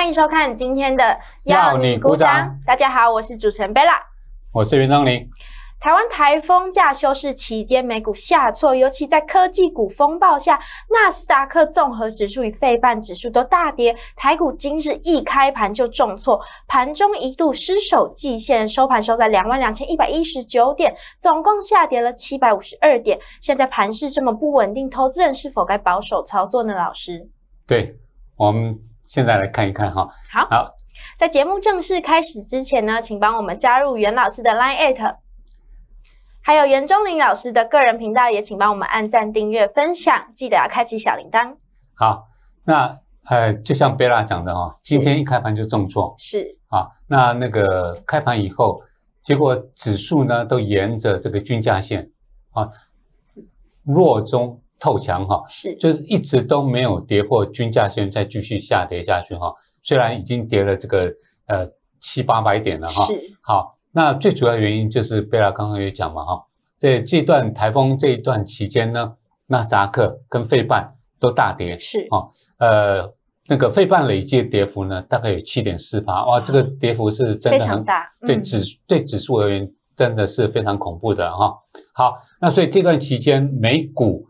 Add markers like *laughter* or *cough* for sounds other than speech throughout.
欢迎收看今天的要你鼓掌。大家好，我是主持人贝拉，我是袁东林。台湾台风假休市期间，美股下挫，尤其在科技股风暴下，纳斯达克综合指数与费半指数都大跌。台股今日一开盘就重挫，盘中一度失守季线，收盘收在两万两千一百一十九点，总共下跌了七百五十二点。现在盘势这么不稳定，投资人是否该保守操作呢？老师，对我们。现在来看一看哈。好，在节目正式开始之前呢，请帮我们加入袁老师的 Line at，还有袁中林老师的个人频道，也请帮我们按赞、订阅、分享，记得要开启小铃铛。好，那呃，就像贝拉讲的哦，今天一开盘就重挫。是。啊，那那个开盘以后，结果指数呢都沿着这个均价线啊，弱中。透强哈，是，就是一直都没有跌破均价线，再继续下跌下去哈。虽然已经跌了这个呃七八百点了哈。好，那最主要原因就是贝拉刚刚也讲嘛哈，在这段台风这一段期间呢，纳扎克跟费半都大跌是哦。呃，那个费半累计跌幅呢，大概有七点四八哇，这个跌幅是真的很大，对指对指数而言真的是非常恐怖的哈。好，那所以这段期间美股。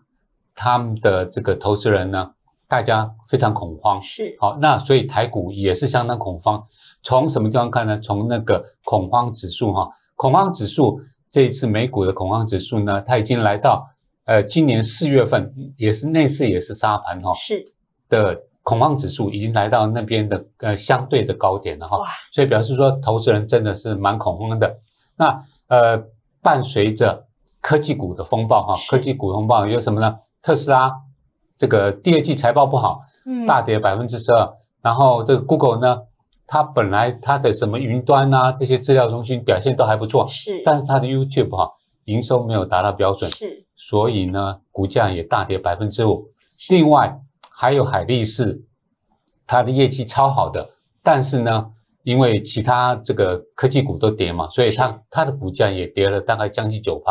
他们的这个投资人呢，大家非常恐慌，是好，那所以台股也是相当恐慌。从什么地方看呢？从那个恐慌指数哈，恐慌指数这一次美股的恐慌指数呢，它已经来到呃今年四月份，也是那次也是沙盘哈是的恐慌指数已经来到那边的呃相对的高点了哈，所以表示说投资人真的是蛮恐慌的。那呃伴随着科技股的风暴哈，科技股风暴有什么呢？特斯拉这个第二季财报不好，嗯，大跌百分之十二。然后这个 Google 呢，它本来它的什么云端呐这些资料中心表现都还不错，是，但是它的 YouTube 哈营收没有达到标准，是，所以呢股价也大跌百分之五。另外还有海力士，它的业绩超好的，但是呢因为其他这个科技股都跌嘛，所以它它的股价也跌了大概将近九%。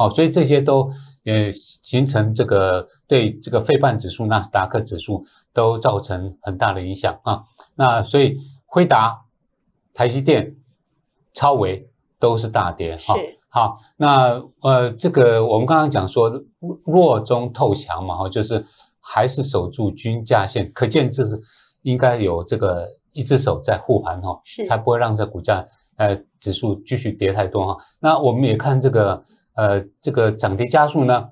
哦，所以这些都，呃，形成这个对这个费半指数、纳斯达克指数都造成很大的影响啊。那所以辉达、台积电、超维都是大跌哈。好，那呃，这个我们刚刚讲说弱中透强嘛，哈，就是还是守住均价线，可见这是应该有这个一只手在护盘哈，是，才不会让这股价呃指数继续跌太多哈。那我们也看这个。呃，这个涨跌家数呢，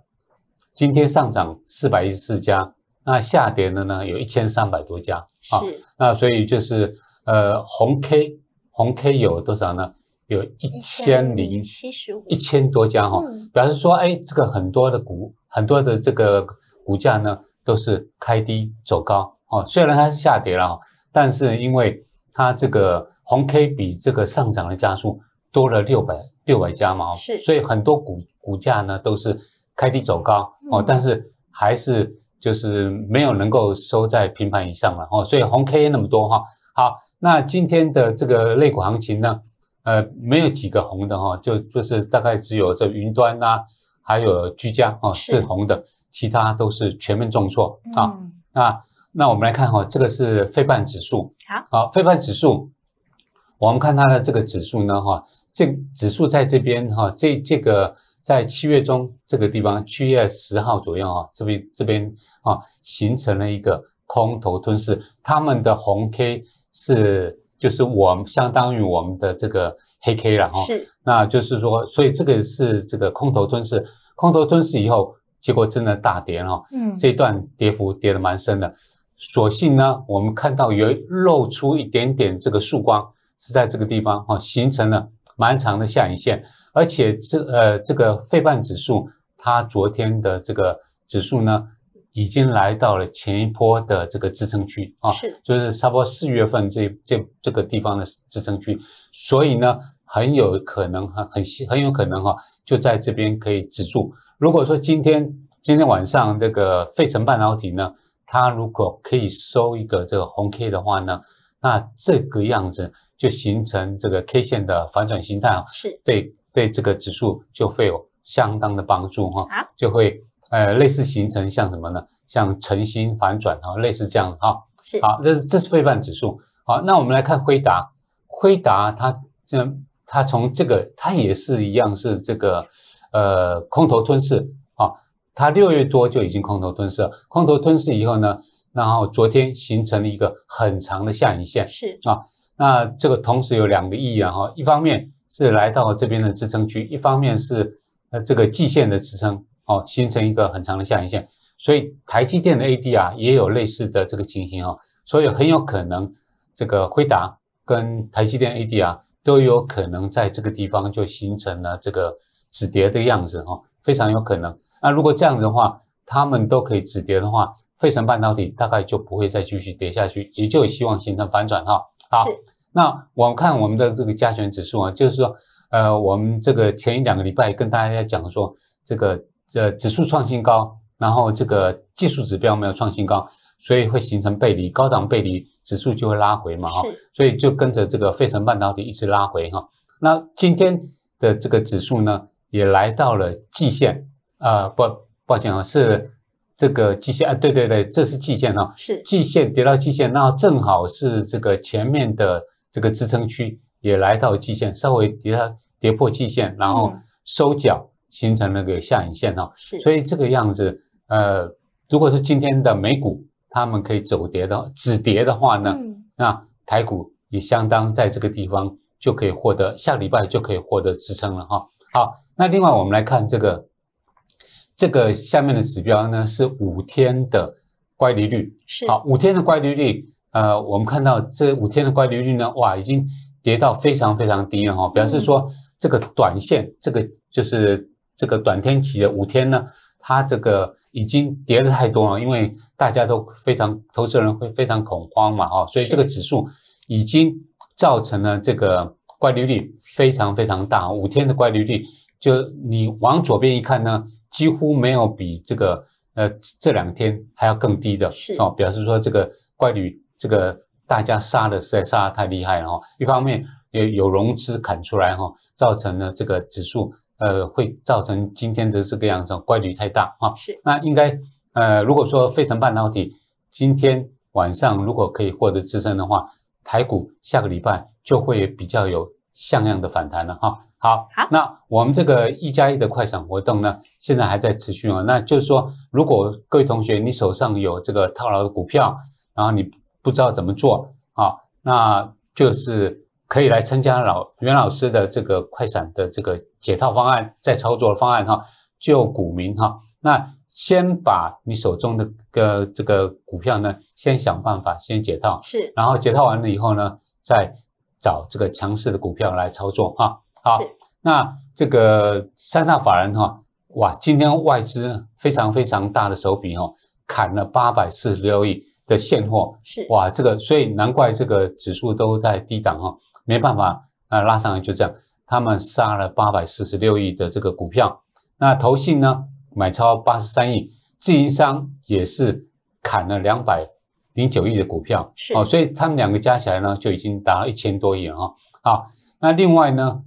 今天上涨四百一十四家，那下跌的呢有一千三百多家啊。那所以就是呃，红 K 红 K 有多少呢？有一千零七十五，一千多家哈。表示说，哎，这个很多的股，很多的这个股价呢都是开低走高哦。虽然它是下跌了，但是因为它这个红 K 比这个上涨的加速多了六百。六百家嘛所以很多股股价呢都是开低走高哦，但是还是就是没有能够收在平盘以上了哦，所以红 K 那么多哈。好，那今天的这个类股行情呢，呃，没有几个红的哈，就就是大概只有这云端呐，还有居家哦是红的，其他都是全面重挫啊。那那我们来看哈，这个是费半指数，好，费半指数，我们看它的这个指数呢哈。这指数在这边哈，这这个在七月中这个地方，七月十号左右啊，这边这边啊形成了一个空头吞噬，他们的红 K 是就是我相当于我们的这个黑 K 了哈，是，那就是说，所以这个是这个空头吞噬，空头吞噬以后，结果真的大跌了，嗯，这段跌幅跌得蛮深的，所幸呢，我们看到有露出一点点这个曙光，是在这个地方啊形成了。蛮长的下影线，而且这呃这个费半指数，它昨天的这个指数呢，已经来到了前一波的这个支撑区啊，是，就是差不多四月份这这这个地方的支撑区，所以呢，很有可能很很很有可能哈，就在这边可以止住。如果说今天今天晚上这个费城半导体呢，它如果可以收一个这个红 K 的话呢，那这个样子。就形成这个 K 线的反转形态啊，是对对这个指数就会有相当的帮助哈，就会呃类似形成像什么呢？像晨星反转啊，类似这样哈。是好，这是这是费半指数。好，那我们来看辉达，辉达它这它从这个它也是一样是这个呃空头吞噬啊，它六月多就已经空头吞噬，空头吞噬以后呢，然后昨天形成了一个很长的下影线是啊。那这个同时有两个意义啊，一方面是来到这边的支撑区，一方面是呃这个季线的支撑哦，形成一个很长的下影线，所以台积电的 a d 啊也有类似的这个情形哦，所以很有可能这个辉达跟台积电 a d 啊都有可能在这个地方就形成了这个止跌的样子哦，非常有可能。那如果这样子的话，他们都可以止跌的话，费城半导体大概就不会再继续跌下去，也就希望形成反转哈。好，那我们看我们的这个加权指数啊，就是说，呃，我们这个前一两个礼拜跟大家讲说，这个呃指数创新高，然后这个技术指标没有创新高，所以会形成背离，高档背离，指数就会拉回嘛哈，所以就跟着这个费城半导体一直拉回哈。那今天的这个指数呢，也来到了季线，呃，不，抱歉啊，是。这个季线啊，对对对，这是季线哦，是季线跌到季线，然正好是这个前面的这个支撑区也来到季线，稍微跌它跌破季线，然后收脚形成那个下影线哈，是，所以这个样子，呃，如果是今天的美股他们可以走跌的止跌的话呢，那台股也相当在这个地方就可以获得下礼拜就可以获得支撑了哈。好，那另外我们来看这个。这个下面的指标呢是五天的乖离率，好，五天的乖离率，呃，我们看到这五天的乖离率呢，哇，已经跌到非常非常低了哈。比方是说，这个短线，这个就是这个短天期的五天呢，它这个已经跌的太多了，因为大家都非常，投资人会非常恐慌嘛，哦，所以这个指数已经造成了这个乖离率非常非常大，五天的乖离率，就你往左边一看呢。几乎没有比这个呃这两天还要更低的，是哦，表示说这个乖驴，这个大家杀的实在杀的太厉害了哈。一方面也有融资砍出来哈，造成了这个指数呃会造成今天的这个样子，乖驴太大哈。是，那应该呃如果说费城半导体今天晚上如果可以获得支撑的话，台股下个礼拜就会比较有。像样的反弹了哈，好，那我们这个一加一的快闪活动呢，现在还在持续啊。那就是说，如果各位同学你手上有这个套牢的股票，然后你不知道怎么做啊，那就是可以来参加老袁老师的这个快闪的这个解套方案，在操作方案哈，就股民哈，那先把你手中的个这个股票呢，先想办法先解套，是，然后解套完了以后呢，再。找这个强势的股票来操作哈，好，那这个三大法人哈，哇，今天外资非常非常大的手笔哈，砍了八百四十六亿的现货，是哇，这个所以难怪这个指数都在低档哈，没办法啊，拉上来就这样，他们杀了八百四十六亿的这个股票，那投信呢买超八十三亿，自营商也是砍了两百。零九亿的股票，哦，所以他们两个加起来呢，就已经达到一千多亿了啊！好，那另外呢，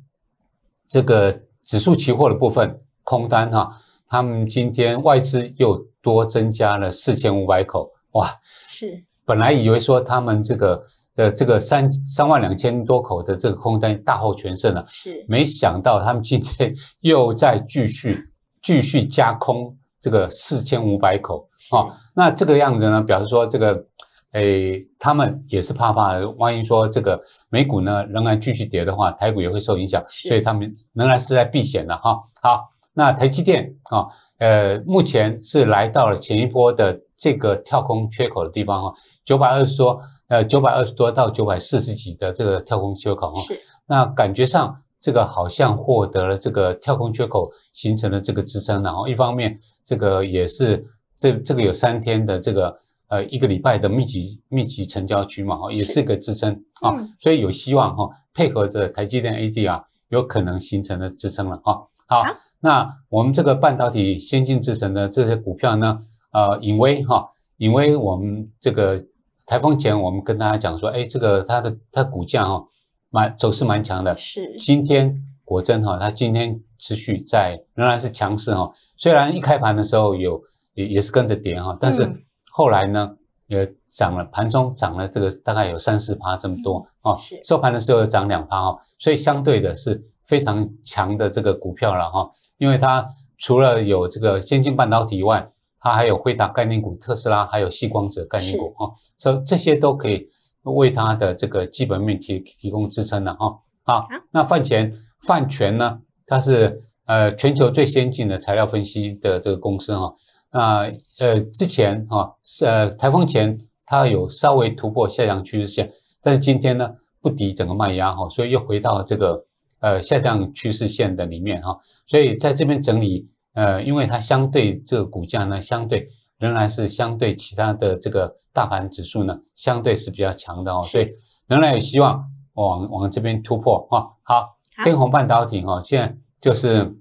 这个指数期货的部分空单哈，他们今天外资又多增加了四千五百口，哇！是，本来以为说他们这个的这个三三万两千多口的这个空单大获全胜了，是，没想到他们今天又在继续继续加空。这个四千五百口，哦，那这个样子呢，表示说这个，诶，他们也是怕怕，万一说这个美股呢仍然继续跌的话，台股也会受影响，所以他们仍然是在避险的哈。好，那台积电啊，呃，目前是来到了前一波的这个跳空缺口的地方哈，九百二十多，呃，九百二十多到九百四十几的这个跳空缺口哈，那感觉上。这个好像获得了这个跳空缺口形成的这个支撑然后一方面这个也是这这个有三天的这个呃一个礼拜的密集密集成交区嘛，也是一个支撑啊，所以有希望哈配合着台积电 ADR 有可能形成的支撑了哈。好，那我们这个半导体先进制成的这些股票呢，呃，引威哈，引威我们这个台风前我们跟大家讲说，哎，这个它的它股价哈。蛮走势蛮强的，是今天果真哈，它今天持续在仍然是强势哈。虽然一开盘的时候有也也是跟着跌哈，但是后来呢也涨了，盘中涨了这个大概有三四趴这么多哦。收盘的时候涨两趴哈，所以相对的是非常强的这个股票了哈。因为它除了有这个先进半导体以外，它还有辉达概念股特斯拉，还有细光子概念股哈，所以这些都可以。为它的这个基本面提提供支撑的哈，好，那饭前饭前呢，它是呃全球最先进的材料分析的这个公司哈，那呃之前哈是台风前它有稍微突破下降趋势线，但是今天呢不敌整个卖压哈，所以又回到这个呃下降趋势线的里面哈，所以在这边整理呃，因为它相对这个股价呢相对。仍然是相对其他的这个大盘指数呢，相对是比较强的哦，所以仍然有希望往往这边突破哈。好，天弘半导体哈，现在就是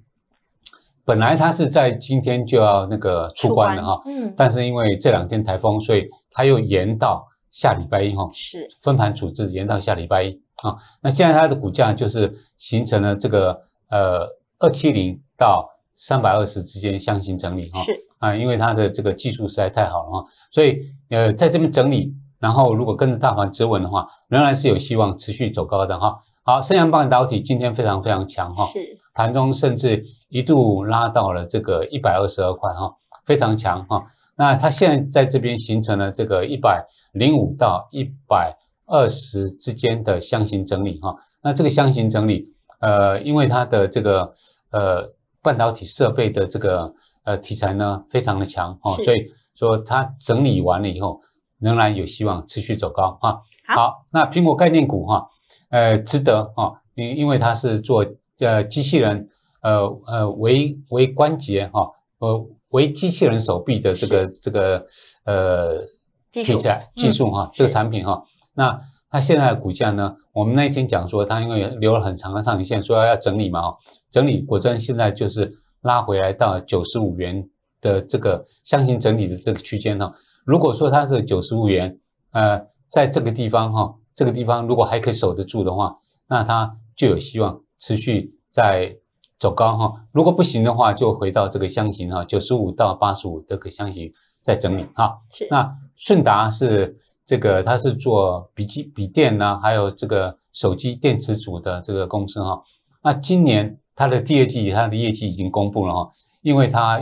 本来它是在今天就要那个出关的哈，嗯，但是因为这两天台风，所以它又延到下礼拜一哈，是分盘处置延到下礼拜一啊。那现在它的股价就是形成了这个呃二七零到。三百二十之间箱形整理哈，是啊，因为它的这个技术实在太好了哈，所以呃，在这边整理，然后如果跟着大盘走稳的话，仍然是有希望持续走高的哈。好，升阳半导体今天非常非常强哈，是盘中甚至一度拉到了这个一百二十二块哈，非常强哈。那它现在在这边形成了这个一百零五到一百二十之间的箱形整理哈，那这个箱形整理呃，因为它的这个呃。半导体设备的这个呃题材呢，非常的强哦，所以说它整理完了以后，仍然有希望持续走高啊。好，那苹果概念股哈，呃，值得哈，因因为它是做呃机器人，呃呃，为为关节哈，呃为机器人手臂的这个这个呃题材技术哈，这个产品哈，那。它现在的股价呢？我们那天讲说，它因为留了很长的上影线，说要要整理嘛，哦，整理果真现在就是拉回来到九十五元的这个箱型整理的这个区间，哈。如果说它是九十五元，呃，在这个地方，哈，这个地方如果还可以守得住的话，那它就有希望持续在走高，哈。如果不行的话，就回到这个箱型哈，九十五到八十五这个箱型再整理，哈。那顺达是。这个它是做笔记、笔电呢，还有这个手机电池组的这个公司哈。那今年它的第二季，它的业绩已经公布了哈，因为它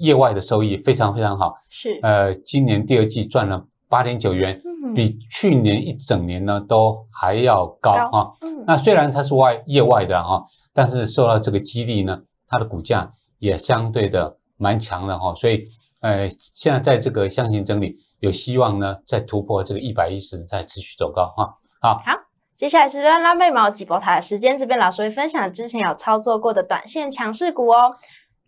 业外的收益非常非常好，是呃，今年第二季赚了八点九元，比去年一整年呢都还要高哈。那虽然它是外业外的哈，但是受到这个激励呢，它的股价也相对的蛮强的哈。所以呃，现在在这个箱型整理。有希望呢，再突破这个一百一十，再持续走高哈。好好，接下来是拉拉妹毛吉博塔的时间，这边老师会分享之前有操作过的短线强势股哦。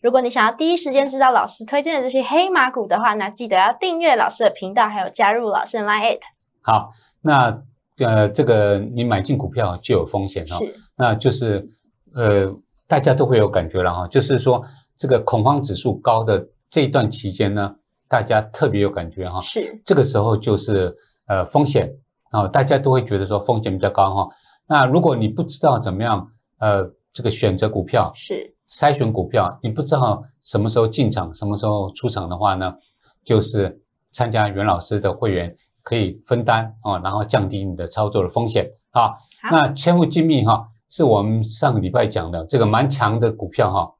如果你想要第一时间知道老师推荐的这些黑马股的话，那记得要订阅老师的频道，还有加入老师的 Line It。好，那呃，这个你买进股票就有风险哦。是，那就是呃，大家都会有感觉了哈，就是说这个恐慌指数高的这段期间呢。大家特别有感觉哈，是这个时候就是呃风险，啊大家都会觉得说风险比较高哈。那如果你不知道怎么样呃这个选择股票，是筛选股票，你不知道什么时候进场、什么时候出场的话呢，就是参加袁老师的会员可以分担啊，然后降低你的操作的风险啊。那千户精密哈是我们上个礼拜讲的这个蛮强的股票哈，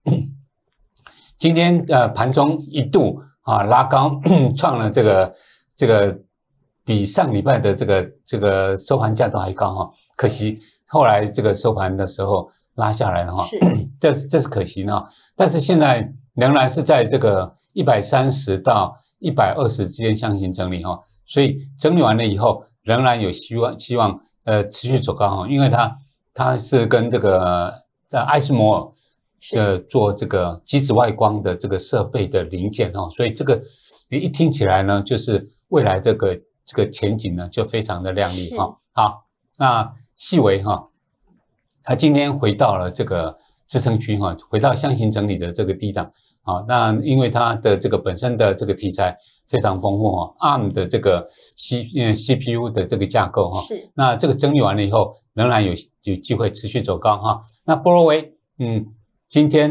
今天呃盘中一度。啊，拉高创 *clears throat* 了这个，这个比上礼拜的这个这个收盘价都还高哦。可惜后来这个收盘的时候拉下来了哈，是，这这是可惜呢。但是现在仍然是在这个一百三十到一百二十之间箱行整理哈，所以整理完了以后仍然有希望希望呃持续走高哈，因为它它是跟这个在艾斯摩尔。呃，做这个机子外光的这个设备的零件哈，所以这个一听起来呢，就是未来这个这个前景呢就非常的靓丽哈。好，那细维哈，他今天回到了这个支撑区哈，回到箱形整理的这个低档。好，那因为它的这个本身的这个题材非常丰富哈，ARM 的这个 C 嗯 CPU 的这个架构哈，是。那这个整理完了以后，仍然有有机会持续走高哈。那波罗威，嗯。今天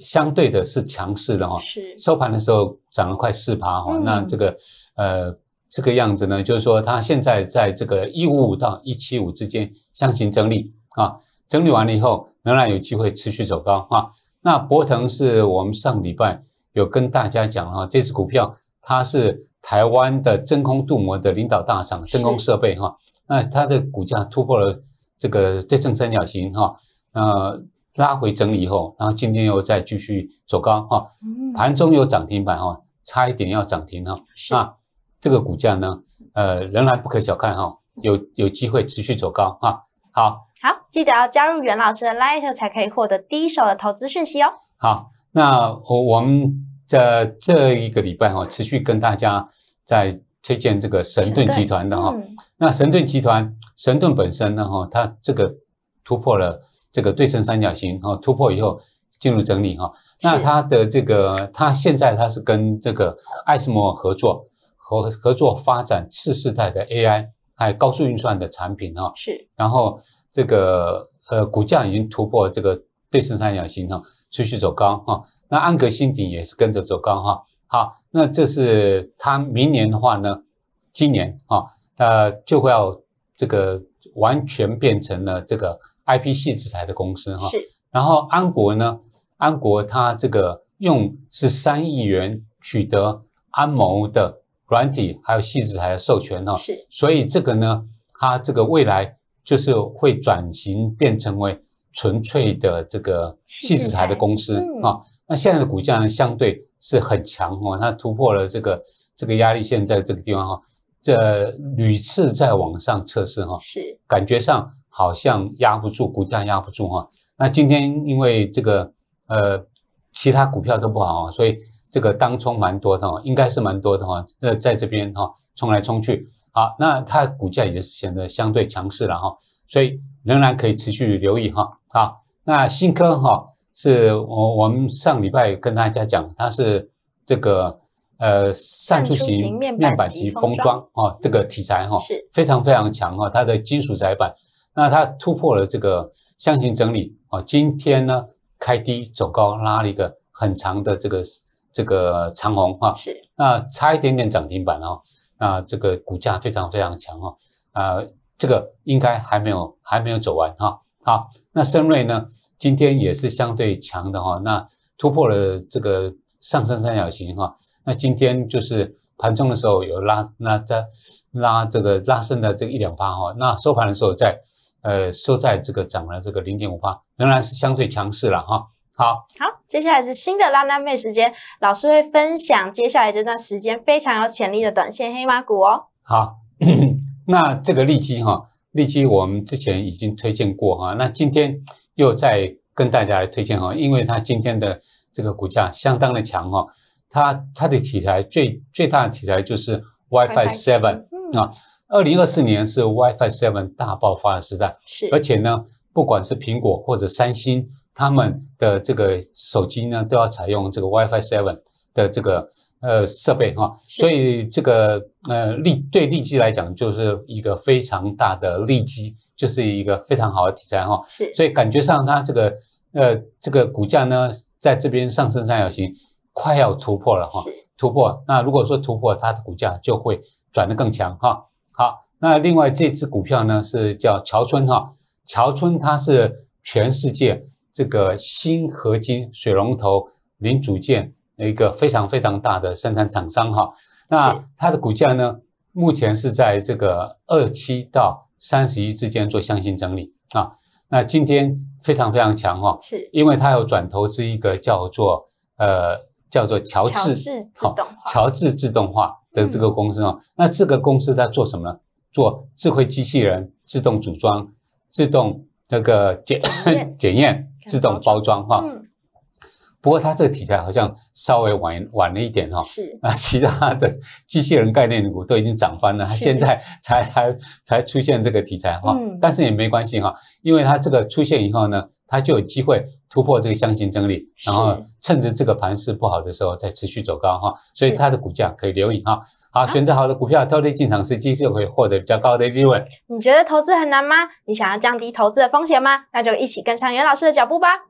相对的是强势的哈，收盘的时候涨了快四趴哈。那这个呃这个样子呢，就是说它现在在这个一五五到一七五之间相行整理啊，整理完了以后仍然有机会持续走高哈。那博腾是我们上礼拜有跟大家讲哈，这只股票它是台湾的真空镀膜的领导大厂，真空设备哈。那它的股价突破了这个对称三角形哈，呃。拉回整理以后，然后今天又再继续走高哈，盘中有涨停板哈，差一点要涨停哈，那这个股价呢，呃，仍然不可小看哈，有有机会持续走高哈。好，好，记得要加入袁老师的 l i t 才可以获得第一手的投资讯息哦。好，那我我们在这一个礼拜哈，持续跟大家在推荐这个神盾集团的哈，那神盾集团，神盾本身呢哈，它这个突破了。这个对称三角形哈，突破以后进入整理哈。那它的这个，它现在它是跟这个爱斯摩尔合作合合作发展次世代的 AI，还有高速运算的产品哈。是。然后这个呃，股价已经突破这个对称三角形哈，持续走高哈。那安格新鼎也是跟着走高哈。好，那这是它明年的话呢，今年啊，呃，就会要这个完全变成了这个。IP 系制裁的公司哈，是。然后安国呢，安国它这个用是三亿元取得安谋的软体，还有细纸材的授权哈，是。所以这个呢，它这个未来就是会转型变成为纯粹的这个细纸材的公司啊。那现在的股价呢，相对是很强哦，它突破了这个这个压力线，在这个地方哈，这屡次在往上测试哈，是。感觉上。好像压不住，股价压不住哈。那今天因为这个呃，其他股票都不好啊，所以这个当冲蛮多的，应该是蛮多的哈。呃，在这边哈，冲来冲去，好，那它股价也是显得相对强势了哈，所以仍然可以持续留意哈。好，那新科哈是我我们上礼拜跟大家讲，它是这个呃，扇柱型面板及封装哦，这个题材哈，非常非常强哈，它的金属载板。那它突破了这个箱型整理哦，今天呢开低走高拉了一个很长的这个这个长虹哈，是那差一点点涨停板哈，那这个股价非常非常强哈，啊这个应该还没有还没有走完哈，好，那深瑞呢今天也是相对强的哈，那突破了这个上升三角形哈，那今天就是盘中的时候有拉，那在拉这个拉升的这一两番哈，那收盘的时候在。呃，收在这个涨了这个零点五八，仍然是相对强势了哈。好，好，接下来是新的拉拉妹时间，老师会分享接下来这段时间非常有潜力的短线黑马股哦。好，*clears throat* 那这个利基哈，利基我们之前已经推荐过哈，那今天又再跟大家来推荐哈，因为它今天的这个股价相当的强哈，它它的题材最最大的题材就是 WiFi Seven 啊。二零二四年是 WiFi Seven 大爆发的时代，是，而且呢，不管是苹果或者三星，他们的这个手机呢都要采用这个 WiFi Seven 的这个呃设备哈，所以这个呃利对利基来讲就是一个非常大的利基，就是一个非常好的题材哈，是，所以感觉上它这个呃这个股价呢在这边上升三角形快要突破了哈，突破，那如果说突破，它的股价就会转得更强哈。好，那另外这只股票呢是叫乔村哈，乔村它是全世界这个锌合金水龙头零组件一个非常非常大的生产厂商哈，那它的股价呢目前是在这个二七到三十一之间做箱型整理啊，那今天非常非常强哦，是因为它要转投资一个叫做呃。叫做乔治，好，乔治自动化的这个公司啊，那这个公司在做什么呢？做智慧机器人、自动组装、自动那个检检验、*laughs* 自动包装，哈。不过它这个题材好像稍微晚晚了一点哈，是啊，其他的机器人概念股都已经涨翻了，它现在才才才出现这个题材哈，嗯，但是也没关系哈，因为它这个出现以后呢，它就有机会突破这个箱型整理，然后趁着这个盘势不好的时候再持续走高哈，所以它的股价可以留影哈。好，选择好的股票，挑离进场时机就可以获得比较高的利润。你觉得投资很难吗？你想要降低投资的风险吗？那就一起跟上袁老师的脚步吧。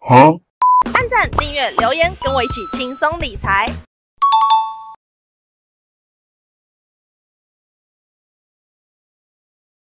好，按赞、订阅、留言，跟我一起轻松理财。